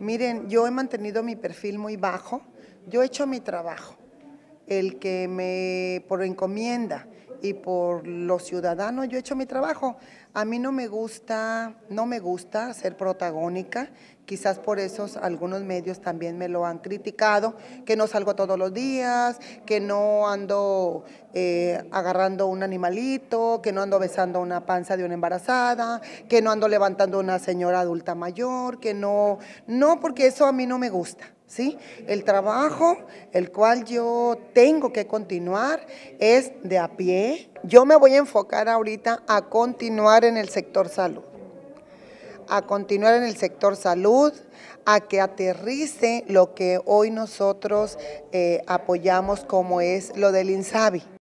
Miren, yo he mantenido mi perfil muy bajo, yo he hecho mi trabajo, el que me por encomienda y por los ciudadanos yo he hecho mi trabajo. A mí no me gusta, no me gusta ser protagónica, quizás por eso algunos medios también me lo han criticado, que no salgo todos los días, que no ando eh, agarrando un animalito, que no ando besando una panza de una embarazada, que no ando levantando una señora adulta mayor, que no, no, porque eso a mí no me gusta. ¿Sí? El trabajo, el cual yo tengo que continuar, es de a pie. Yo me voy a enfocar ahorita a continuar en el sector salud a continuar en el sector salud, a que aterrice lo que hoy nosotros eh, apoyamos como es lo del INSABI.